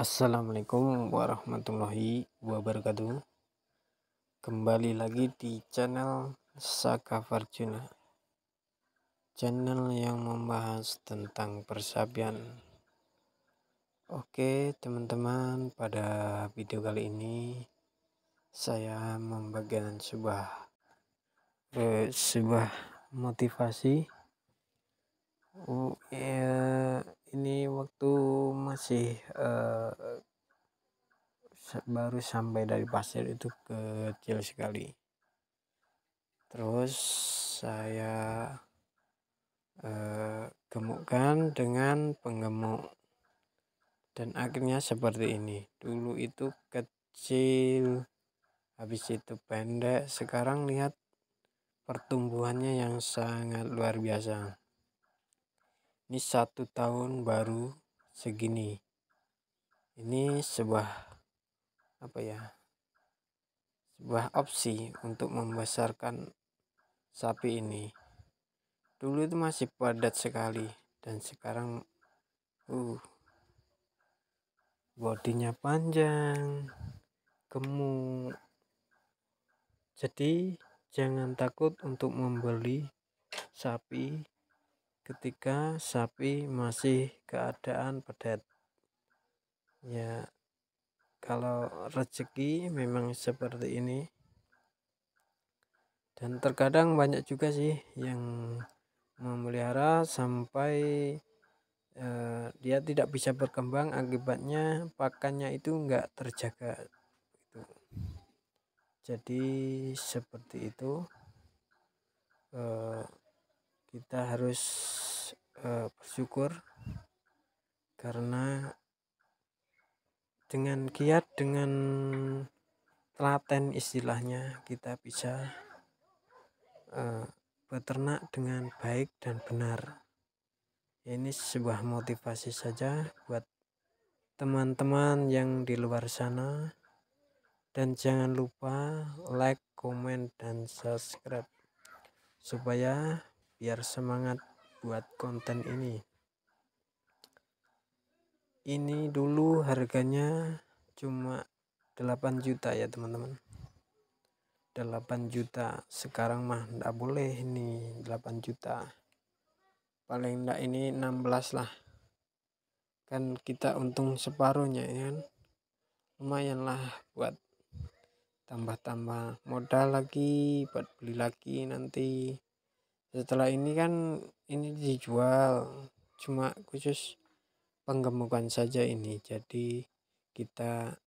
Assalamualaikum warahmatullahi wabarakatuh Kembali lagi di channel Saka Farjuna Channel yang membahas tentang persabian Oke teman-teman pada video kali ini Saya membagikan sebuah eh, Sebuah motivasi oh, ya, Ini masih uh, baru sampai dari pasir itu kecil sekali terus saya uh, gemukkan dengan penggemuk dan akhirnya seperti ini dulu itu kecil habis itu pendek sekarang lihat pertumbuhannya yang sangat luar biasa ini satu tahun baru segini ini sebuah apa ya sebuah opsi untuk membesarkan sapi ini dulu itu masih padat sekali dan sekarang uh bodinya panjang gemuk jadi jangan takut untuk membeli sapi ketika sapi masih keadaan pedet ya kalau rezeki memang seperti ini dan terkadang banyak juga sih yang memelihara sampai eh, dia tidak bisa berkembang akibatnya pakannya itu enggak terjaga gitu. jadi seperti itu eh, kita harus uh, bersyukur karena dengan kiat dengan telaten istilahnya kita bisa eh, beternak dengan baik dan benar ini sebuah motivasi saja buat teman-teman yang di luar sana dan jangan lupa like, komen, dan subscribe supaya biar semangat buat konten ini ini dulu harganya cuma 8 juta ya teman-teman 8 juta sekarang mah ndak boleh ini 8 juta paling ndak ini 16 lah kan kita untung separuhnya ya kan lumayan lah buat tambah-tambah modal lagi buat beli lagi nanti setelah ini kan ini dijual cuma khusus penggemukan saja ini jadi kita